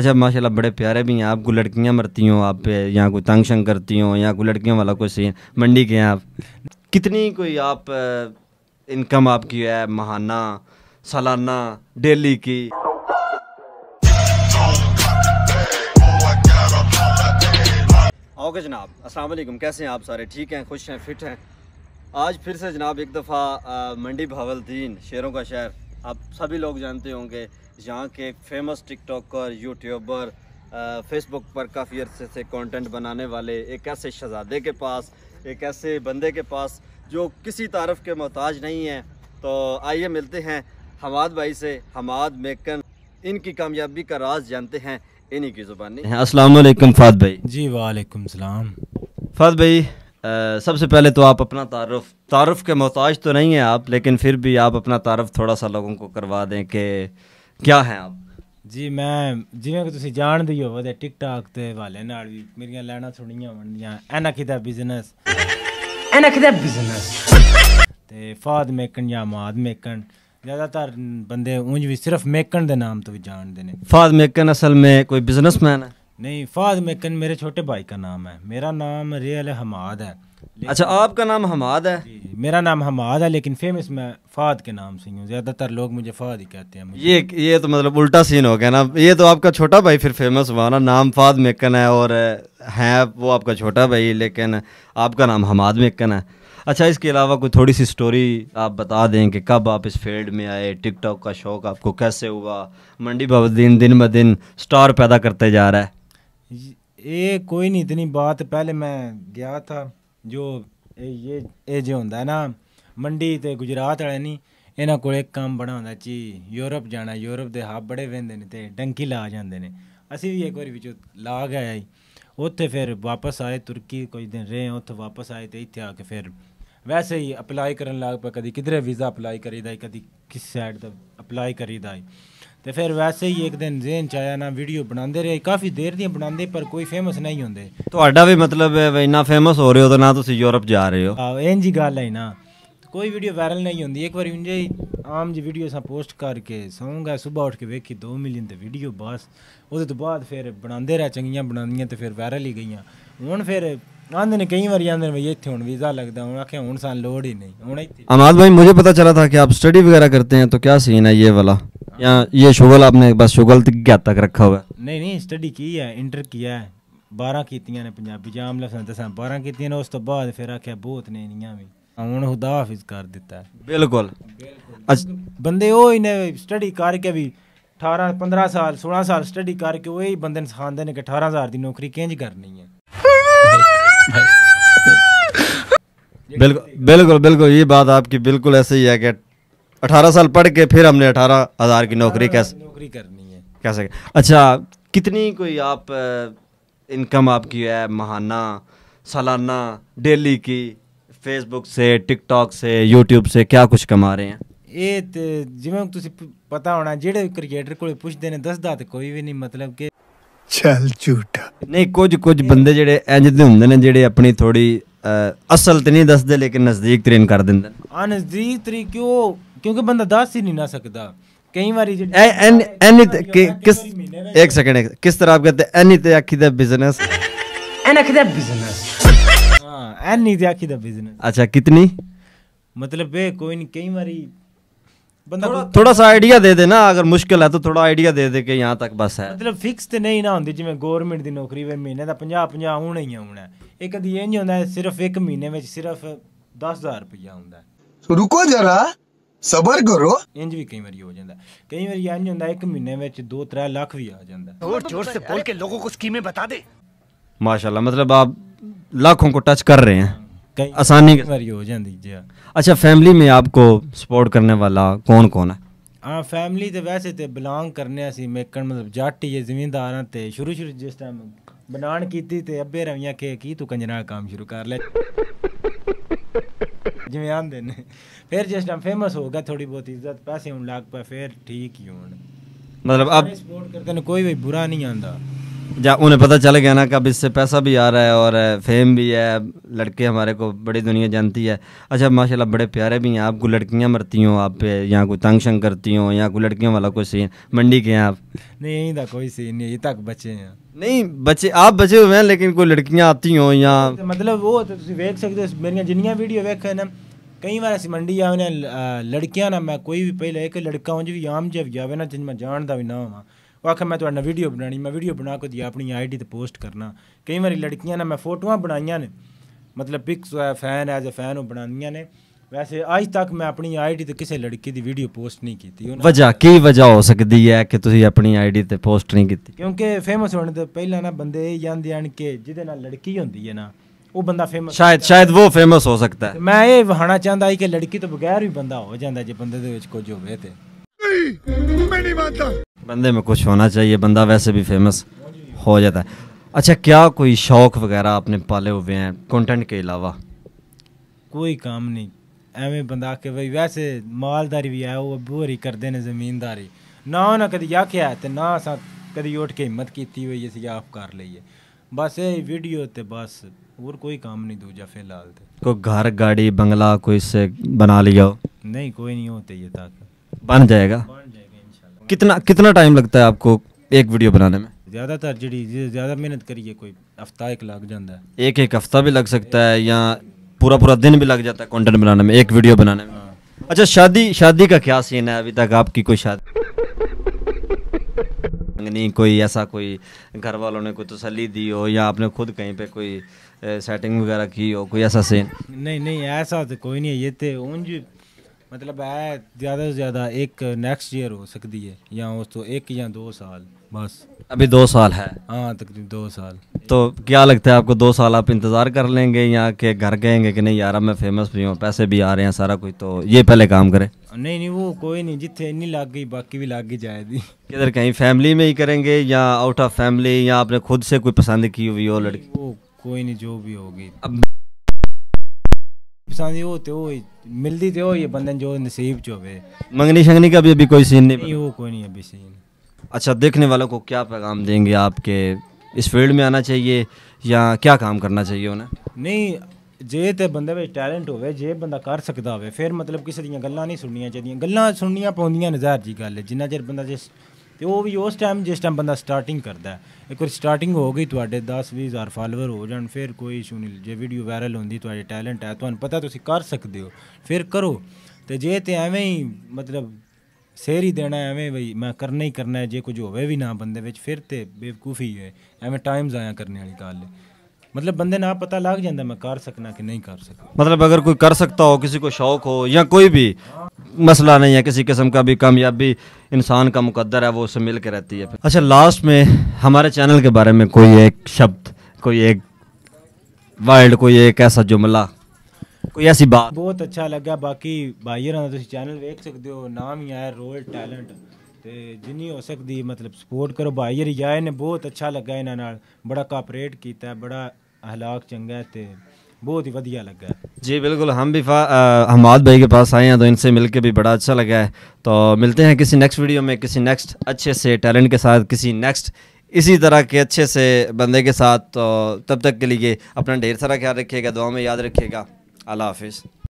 अच्छा माशाल्लाह बड़े प्यारे भी हैं आपको लड़कियाँ मरती हों आप पे यहाँ कोई तंग शंग करती हों यहाँ कोई लड़कियों वाला कुछ है मंडी के हैं आप कितनी कोई आप इनकम आपकी है महाना सालाना डेली की ओके जनाब अस्सलाम वालेकुम कैसे हैं आप सारे ठीक हैं खुश हैं फिट हैं आज फिर से जनाब एक दफ़ा मंडी भावलदीन शेरों का शहर आप सभी लोग जानते होंगे यहाँ के फेमस टिकटॉकर यूट्यूबर फेसबुक पर काफ़ी अरसे से कंटेंट बनाने वाले एक ऐसे शहजादे के पास एक ऐसे बंदे के पास जो किसी तारफ़ के मोहताज नहीं है तो आइए मिलते हैं हमाद भाई से हमाद मेकन इनकी कामयाबी का राज जानते हैं इन्हीं की ज़ुबानी असलम फात भाई जी वालेकुम सलाम फात भाई सबसे पहले तो आप अपना तारफ़ तारफ़ के मोहताज तो नहीं हैं आप लेकिन फिर भी आप अपना तारफ़ थोड़ा सा लोगों को करवा दें कि क्या हैं आप ਜੀ ਮੈਂ ਜਿਵੇਂ ਕਿ ਤੁਸੀਂ ਜਾਣਦੇ ਹੀ ਹੋਵੋ ਤੇ ਟਿਕਟਾਕ ਤੇ ਵਾਲੇ ਨਾਲ ਵੀ ਮੇਰੀਆਂ ਲੈਣਾ ਸੁਣੀਆਂ ਹੋਣਗੀਆਂ ਐਨਾ ਕਿਦਾ ਬਿਜ਼ਨਸ ਐਨਾ ਕਿਦਾ ਬਿਜ਼ਨਸ ਤੇ ਫਾਦ ਮੇਕਣ ਜਾਂ ਮਾਦ ਮੇਕਣ ਜ਼ਿਆਦਾਤਰ ਬੰਦੇ ਉਂਝ ਵੀ ਸਿਰਫ ਮੇਕਣ ਦੇ ਨਾਮ ਤੋਂ ਵੀ ਜਾਣਦੇ ਨੇ ਫਾਦ ਮੇਕਣ ਅਸਲ ਵਿੱਚ ਕੋਈ ਬਿਜ਼ਨਸਮੈਨ ਹੈ नहीं फाद मेकन मेरे छोटे भाई का नाम है मेरा नाम रियल हमाद है अच्छा आपका नाम हमाद है मेरा नाम हमाद है लेकिन फेमस मैं फाद के नाम से हूँ ज़्यादातर लोग मुझे फाद ही कहते हैं ये ये तो मतलब उल्टा सीन हो गया ना ये तो आपका छोटा भाई फिर फेमस हुआ ना नाम फाद मेकन है और है वो आपका छोटा भाई लेकिन आपका नाम हमाद मेकन है अच्छा इसके अलावा कोई थोड़ी सी स्टोरी आप बता दें कि कब आप इस फील्ड में आए टिकटॉक का शौक़ आपको कैसे हुआ मंडी बाबा दिन दिन ब दिन स्टार पैदा करते जा रहा है ਇਹ ਕੋਈ ਨਹੀਂ ਇਤਨੀ ਬਾਤ ਪਹਿਲੇ ਮੈਂ ਗਿਆ ਥਾ ਜੋ ਇਹ ਇਹ ਇਹ ਜੇ ਹੁੰਦਾ ਨਾ ਮੰਡੀ ਤੇ ਗੁਜਰਾਤ ਵਾਲੇ ਨਹੀਂ ਇਹਨਾਂ ਕੋਲੇ ਕੰਮ ਬਣਾਉਂਦਾ ਚੀ ਯੂਰਪ ਜਾਣਾ ਯੂਰਪ ਦੇ ਹੱਬ ਬੜੇ ਵੰਦੇ ਨੇ ਤੇ ਡੰਕੀ ਲਾ ਜਾਂਦੇ ਨੇ ਅਸੀਂ ਵੀ ਇੱਕ ਵਾਰੀ ਵਿੱਚ ਲਾ ਗਏ ਆਈ ਉੱਥੇ ਫਿਰ ਵਾਪਸ ਆਏ ਤੁਰਕੀ ਕੁਝ ਦਿਨ ਰਹੇ ਉੱਥੇ ਵਾਪਸ ਆਏ ਤੇ ਇੱਥੇ ਆ ਕੇ ਫਿਰ ਵੈਸੇ ਹੀ ਅਪਲਾਈ ਕਰਨ ਲੱਗ ਪਏ ਕਦੀ ਕਿਧਰੇ ਵੀਜ਼ਾ ਅਪਲਾਈ ਕਰੀਦਾ ਕਦੀ ਕਿਸ ਸਾਈਡ ਦਾ ਅਪਲਾਈ ਕਰੀਦਾ ਹੈ ਤੇ ਫਿਰ ਵੈਸੇ ਹੀ ਇੱਕ ਦਿਨ ਜ਼ੇਨ ਚ ਆਇਆ ਨਾ ਵੀਡੀਓ ਬਣਾਉਂਦੇ ਰਹੇ ਕਾਫੀ ਦੇਰ ਦੀਆਂ ਬਣਾਉਂਦੇ ਪਰ ਕੋਈ ਫੇਮਸ ਨਹੀਂ ਹੁੰਦੇ ਤੁਹਾਡਾ ਵੀ ਮਤਲਬ ਹੈ ਇੰਨਾ ਫੇਮਸ ਹੋ ਰਹੇ ਹੋ ਤਾਂ ਨਾ ਤੁਸੀਂ ਯੂਰਪ ਜਾ ਰਹੇ ਹੋ ਆਹ ਇੰਜ ਹੀ ਗੱਲ ਹੈ ਨਾ ਕੋਈ ਵੀਡੀਓ ਵਾਇਰਲ ਨਹੀਂ ਹੁੰਦੀ ਇੱਕ ਵਾਰੀ ਉਂਝੇ ਹੀ ਆਮ ਜੀ ਵੀਡੀਓ ਸਾਂ ਪੋਸਟ ਕਰਕੇ ਸੌਂਗਾ ਸਵੇਰ ਉੱਠ ਕੇ ਵੇਖੀ 2 ਮਿਲੀਅਨ ਤੇ ਵੀਡੀਓ ਬਸ ਉਹਦੇ ਤੋਂ ਬਾਅਦ ਫਿਰ ਬਣਾਉਂਦੇ ਰਹਿ ਚੰਗੀਆਂ ਬਣਾਉਂਦੀਆਂ ਤੇ ਫਿਰ ਵਾਇਰਲ ਹੀ ਗਈਆਂ ਹੁਣ ਫਿਰ आंदे ने कई बार आंदे भाई ਇੱਥੇ ਹੁਣ ਵੀਜ਼ਾ ਲੱਗਦਾ ਹੁਣ आखे ਹੁਣ ਸਾਂ ਲੋੜ ਹੀ ਨਹੀਂ ਹੁਣ ਇੱਥੇ अमाद ਭਾਈ ਮੈਨੂੰ ਪਤਾ चला था ਕਿ ਆਪ ਸਟੱਡੀ ਵਗੈਰਾ ਕਰਤੇ ਹੈ ਤਾਂ ਕੀ ਸੀਨ ਹੈ ਇਹ ਵਾਲਾ या ये शुगल आपने बस शुगल तक रखा हुआ नहीं नहीं स्टडी की है इंटर किया है बारह कीतियां ने पंजाबी जाम लफ्जां दसां बारह कीतियां ने उस तो बाद फिर आखेआ बहुत ने इनियां भी ਹੁਣ ਖੁਦਾ ਹਾਫਿਜ਼ ਕਰ ਦਿੱਤਾ ਬਿਲਕੁਲ ਬੰਦੇ ਉਹ ਇਹਨੇ ਸਟੱਡੀ ਕਰਕੇ ਵੀ 18 15 ਸਾਲ 16 ਸਾਲ ਸਟੱਡੀ ਕਰਕੇ ਉਹ ਹੀ ਬੰਦੇ ਨੂੰ ਸਿਖਾਉਂਦੇ ਨੇ ਕਿ 18000 ਦੀ ਨੌਕਰੀ ਕਿੰਜ ਕਰਨੀ ਹੈ बिल्कुल बिल्कुल बिल्कुल ये बात आपकी बिल्कुल ऐसे ही है कि अठारह साल पढ़ के फिर हमने अठारह हज़ार की नौकरी कैसे नौकरी करनी है कैसे अच्छा कितनी कोई आप इनकम आपकी है महाना सालाना डेली की फेसबुक से टिकटॉक से यूट्यूब से क्या ਕੁਝ ਕਮਾ ਰਹੇ ਆ ਇਹ ਤੇ ਜਿਵੇਂ ਤੁਸੀਂ ਪਤਾ ਹੋਣਾ ਜਿਹੜੇ ਕ੍ਰਿਕਟਰ ਕੋਲੇ ਪੁੱਛਦੇ ਨੇ ਦੱਸਦਾ ਤੇ ਕੋਈ ਵੀ ਨਹੀਂ ਮਤਲਬ ਕਿ ਚੱਲ ਝੂਠਾ ਨਹੀਂ ਕੁਝ ਕੁਝ ਬੰਦੇ ਜਿਹੜੇ ਇੰਜ ਦੇ ਹੁੰਦੇ ਨੇ ਜਿਹੜੇ ਆਪਣੀ ਥੋੜੀ ਅਸਲ ਤੇ ਨਹੀਂ ਦੱਸਦੇ ਲੇਕਿਨ ਨਜ਼ਦੀਕ ਤਰੀਨ ਕਰ ਦਿੰਦੇ ਆ ਨਜ਼ਦੀਕ ਤਰੀ ਕਿਉਂ ਕਿਉਂਕਿ ਬੰਦਾ ਦੱਸ ਹੀ ਨਹੀਂ ਨਾ ਸਕਦਾ ਕਈ ਵਾਰੀ ਐਨ ਐਨ ਕਿਸ ਇੱਕ ਸੈਕਿੰਡ ਕਿਸ ਤਰ੍ਹਾਂ ਆਪ ਕਹਿੰਦੇ ਐਨੀ ਤੇ ਆਖੀ ਦਾ ਬਿਜ਼ਨਸ ਐਨ ਆਖੀ ਦਾ ਬਿਜ਼ਨਸ ਹਾਂ ਐਨੀ ਤੇ ਆਖੀ ਦਾ ਬਿਜ਼ਨਸ ਅੱਛਾ ਕਿਤਨੀ ਮਤਲਬ ਵੇ ਕੋਈ ਨਹੀਂ ਕਈ ਵਾਰੀ ਬੰਦਾ ਥੋੜਾ ਸਾ ਆਈਡੀਆ ਦੇ ਦੇ ਨਾ ਅਗਰ ਮੁਸ਼ਕਲ ਹੈ ਤਾਂ ਥੋੜਾ ਆਈਡੀਆ ਦੇ ਦੇ ਕਿ ਯਹਾਂ ਤੱਕ ਬਸ ਹੈ ਮਤਲਬ ਫਿਕਸ ਤੇ ਨਹੀਂ ਨਾ ਹੁੰਦੀ ਜਿਵੇਂ ਗਵਰਨਮੈਂਟ ਦੀ ਨੌਕਰੀ ਵੇ ਮਹੀਨੇ ਦਾ 50 50 ਆਉਣਾ ਹੀ ਆਉਣਾ ਇਹ ਕਦੀ ਇੰਜ ਹੁੰਦਾ ਸਿਰਫ ਇੱਕ ਮਹੀਨੇ ਵਿੱਚ ਸਿਰਫ 10000 ਰੁਪਇਆ ਹੁੰਦਾ ਸੋ ਰੁਕੋ ਜਰਾ ਸਬਰ ਕਰੋ ਇੰਜ ਵੀ ਕਈ ਵਾਰੀ ਹੋ ਜਾਂਦਾ ਕਈ ਵਾਰੀ ਇੰਜ ਹੁੰਦਾ ਇੱਕ ਮਹੀਨੇ ਵਿੱਚ 2-3 ਲੱਖ ਵੀ ਆ ਜਾਂਦਾ ਹੋਰ ਜ਼ੋਰ ਸੇ ਬੋਲ ਕੇ ਲੋਗੋ ਕੋ ਸਕੀਮੇ ਬਤਾ ਦੇ माशाल्लाह मतलब आप लाखों को टच कर रहे हैं कई आसानी वारी हो जाती जी हाँ। अच्छा फैमिली में आपको सपोर्ट करने वाला कौन कौन है हाँ फैमिली तो वैसे तो बिलोंग करने असी मेकन मतलब जट ही जमींदार हाँ तो शुरू शुरू जिस टाइम बनान की ते अब्बे रवियाँ के की तू कंजना काम शुरू कर ले ਜਿਵੇਂ ਆਂਦੇ ਨੇ ਫਿਰ ਜਿਸ ਟਾਈਮ ਫੇਮਸ ਹੋ ਗਿਆ ਥੋੜੀ ਬਹੁਤ ਇੱਜ਼ਤ ਪੈਸੇ ਹੁਣ ਲੱਗ ਪਿਆ ਫਿਰ ਠੀਕ ਹੀ ਹੋਣ ਮਤਲਬ ਅਬ ਸਪੋਰਟ ਕਰਦੇ ਨੇ ਕੋਈ ਵੀ ਬੁਰਾ ਨਹੀਂ ਆਂਦਾ जा उन्हें पता चल गया ना कि अब इससे पैसा भी आ रहा है और फेम भी है लड़के हमारे को बड़ी दुनिया जानती है अच्छा माशाल्लाह बड़े प्यारे भी हैं आपको लड़कियां मरती हों आप पे यहाँ कोई तंग शंग करती हों या कोई लड़कियों वाला कोई सीन मंडी के हैं आप नहीं यहीं तक कोई सीन नहीं यहीं तक बचे हैं नहीं बचे आप बचे हुए हैं लेकिन कोई लड़कियाँ आती हों या तो मतलब वो देख तो सकते हो मेरिया जिन्नियाँ वीडियो वेखे ना ਕਈ ਵਾਰ ਅਸੀਂ ਮੰਡੀ ਆਉਨੇ ਲੜਕਿਆਂ ਨਾਲ ਮੈਂ ਕੋਈ ਵੀ ਪਹਿਲੇ ਇੱਕ ਲੜਕਾ ਉਂਝ ਵੀ ਆਮ ਜਿਹਾ ਜਾਵੇ ਨਾ ਜਿੰਨ ਮੈਂ ਜਾਣਦਾ ਵੀ ਨਾ ਹੋਵਾਂ ਉਹ ਆਖਿਆ ਮੈਂ ਤੁਹਾਡਾ ਵੀਡੀਓ ਬਣਾਣੀ ਮੈਂ ਵੀਡੀਓ ਬਣਾ ਕੇ ਦੀ ਆਪਣੀ ਆਈਡੀ ਤੇ ਪੋਸਟ ਕਰਨਾ ਕਈ ਵਾਰੀ ਲੜਕੀਆਂ ਨਾਲ ਮੈਂ ਫੋਟੋਆਂ ਬਣਾਈਆਂ ਨੇ ਮਤਲਬ pics fan as a fan ਉਹ ਬਣਾਉਂਦੀਆਂ ਨੇ ਵੈਸੇ ਅੱਜ ਤੱਕ ਮੈਂ ਆਪਣੀ ਆਈਡੀ ਤੇ ਕਿਸੇ ਲੜਕੀ ਦੀ ਵੀਡੀਓ ਪੋਸਟ ਨਹੀਂ ਕੀਤੀ ਉਹਨਾਂ ਵਜ੍ਹਾ ਕੀ ਵਜ੍ਹਾ ਹੋ ਸਕਦੀ ਹੈ ਕਿ ਤੁਸੀਂ ਆਪਣੀ ਆਈਡੀ ਤੇ ਪੋਸਟ ਨਹੀਂ ਕੀਤੀ ਕਿਉਂਕਿ ਫੇਮਸ ਹੋਣ ਤੋਂ ਪਹਿਲਾਂ ਨਾ ਬੰਦੇ ਇਹ ਜਾਂਦੇ ਹਨ ਕਿ ਜਿਹਦੇ ਨਾਲ ਲੜਕੀ ਹੁੰਦੀ ਹੈ ਨਾ ਉਹ ਬੰਦਾ ਫੇਮਸ ਸ਼ਾਇਦ ਸ਼ਾਇਦ ਉਹ ਫੇਮਸ ਹੋ ਸਕਦਾ ਹੈ ਮੈਂ ਇਹ ਵਹਾਣਾ ਚਾਹੁੰਦਾ ਹਾਂ ਕਿ ਲੜਕੀ ਤੋਂ ਬਗੈਰ ਵੀ ਬੰਦਾ ਹੋ ਜਾਂਦਾ ਜੇ ਬੰਦੇ ਦੇ ਵਿੱਚ ਕੁਝ ਹੋਵੇ ਤੇ ਮੈਂ ਨਹੀਂ ਮੰਨਦਾ बंदे में कुछ होना चाहिए बंदा वैसे भी फेमस हो जाता है अच्छा क्या कोई शौक वगैरह आपने पाले हुए हैं कंटेंट के अलावा कोई काम नहीं एवं बंद आके भाई वैसे मालदारी भी है वो बोरी कर देने जमींदारी ना उन्हें कभी आख्या है तो ना अस कभी उठ के हिम्मत की हुई इसी आप कर लीए बस ये वीडियो तो बस और कोई काम नहीं दूजा फिलहाल तो कोई घर गाड़ी बंगला कोई से बना लिया नहीं कोई नहीं होते ये तक बन जाएगा बन जाए। कितना कितना टाइम लगता है आपको एक वीडियो बनाने में ज्यादातर ਜਿਹੜੀ ज्यादा मेहनत करिए कोई हफ्ता एक लग जाता है एक एक हफ्ता भी लग सकता है या पूरा पूरा दिन भी लग जाता है कंटेंट बनाने में एक वीडियो बनाने में हाँ। अच्छा शादी शादी का क्या सीन है अभी तक आपकी कोई शादी नहीं कोई ऐसा कोई घर वालों ने कोई तसली दी हो या आपने खुद कहीं पे कोई सेटिंग वगैरह की हो कोई ऐसा सीन नहीं नहीं ऐसा तो कोई नहीं है ये तो उन मतलब है ज़्यादा से ज़्यादा एक नेक्स्ट ईयर हो सकती है या उस तो एक या दो साल बस अभी दो साल है हाँ तकरीबन दो साल तो क्या लगता है आपको दो साल आप इंतज़ार कर लेंगे या के घर कहेंगे कि नहीं यार मैं फेमस भी हूँ पैसे भी आ रहे हैं सारा कुछ तो ये पहले काम करे नहीं नहीं वो कोई नहीं जिथे इन लग गई बाकी भी लग गई जाएगी किधर कहीं फैमिली में ही करेंगे या आउट ऑफ फैमिली या आपने खुद से कोई पसंद की हुई हो लड़की वो कोई नहीं जो भी होगी अब किसान होते हो मिलती थे हो ये जो नसीब जो है मंगनी शंगनी का भी अभी कोई सीन नहीं नहीं वो कोई नहीं अभी सीन अच्छा देखने वालों को क्या पैगाम देंगे आपके इस फील्ड में आना चाहिए या क्या काम करना चाहिए उन्हें नहीं जे तो ਬੰਦੇ ਵਿੱਚ ਟੈਲੈਂਟ ਹੋਵੇ ਜੇ ਬੰਦਾ ਕਰ ਸਕਦਾ ਹੋਵੇ ਫਿਰ ਮਤਲਬ ਕਿਸੇ ਦੀਆਂ ਗੱਲਾਂ ਨਹੀਂ ਸੁਣਨੀਆਂ ਚਾਹੀਦੀਆਂ ਗੱਲਾਂ ਸੁਣਨੀਆਂ ਪਾਉਂਦੀਆਂ ਨਜ਼ਾਰ ਤੇ ਉਹ ਵੀ ਉਸ ਟਾਈਮ ਜਿਸ ਟਾਈਮ ਬੰਦਾ ਸਟਾਰਟਿੰਗ ਕਰਦਾ ਇੱਕ ਵਾਰ ਸਟਾਰਟਿੰਗ ਹੋ ਗਈ ਤੁਹਾਡੇ 10 20000 ਫਾਲੋਅਰ ਹੋ ਜਾਣ ਫਿਰ ਕੋਈ ਇਸ਼ੂ ਨਹੀਂ ਜੇ ਵੀਡੀਓ ਵਾਇਰਲ ਹੁੰਦੀ ਤੁਹਾਡੇ ਟੈਲੈਂਟ ਹੈ ਤੁਹਾਨੂੰ ਪਤਾ ਤੁਸੀਂ ਕਰ ਸਕਦੇ ਹੋ ਫਿਰ ਕਰੋ ਤੇ ਜੇ ਤੇ ਐਵੇਂ ਹੀ ਮਤਲਬ ਸੇਰ ਹੀ ਦੇਣਾ ਐਵੇਂ ਬਈ ਮੈਂ ਕਰਨਾ ਹੀ ਕਰਨਾ ਜੇ ਕੁਝ ਹੋਵੇ ਵੀ ਨਾ ਬੰਦੇ ਵਿੱਚ ਫਿਰ ਤੇ ਬੇਵਕੂਫੀ ਹੈ ਐਵੇਂ ਟਾਈਮ ਜ਼ਾਇਆ ਕਰਨ ਵਾਲੀ ਗੱਲ ਹੈ ਮਤਲਬ ਬੰਦੇ ਨਾਲ ਪਤਾ ਲੱਗ ਜਾਂਦਾ ਮੈਂ ਕਰ ਸਕਣਾ ਕਿ ਨਹੀਂ ਕਰ ਸਕਦਾ ਮਤਲਬ ਅਗਰ ਕੋਈ ਕਰ ਸਕਤਾ ਹੋ ਕਿਸੇ ਕੋ ਸ਼ੌਕ ਹੋ ਜਾਂ ਕੋਈ ਵੀ मसला नहीं है किसी किस्म का भी कामयाबी इंसान का मुकद्दर है वो उससे मिल के रहती है अच्छा लास्ट में हमारे चैनल के बारे में कोई एक शब्द कोई एक वर्ल्ड कोई एक ऐसा जुमला कोई ऐसी बात बहुत अच्छा लगा बाकी भाई तो चैनल देख सकते हो नाम ही आया रोल टैलेंट तो जिनी हो सकती मतलब सपोर्ट करो भाई यार ने बहुत अच्छा लगे इन्होंने बड़ा कापरेट किया बड़ा अहलाक चंगा है बहुत ही वाइया लगा है जी बिल्कुल हम भी हमाद भाई के पास आए हैं तो इनसे मिलके भी बड़ा अच्छा लगा है तो मिलते हैं किसी नेक्स्ट वीडियो में किसी नेक्स्ट अच्छे से टैलेंट के साथ किसी नेक्स्ट इसी तरह के अच्छे से बंदे के साथ तो तब तक के लिए अपना ढेर सारा ख्याल रखिएगा दुआ में याद रखिएगा अल्लाह हाफिज़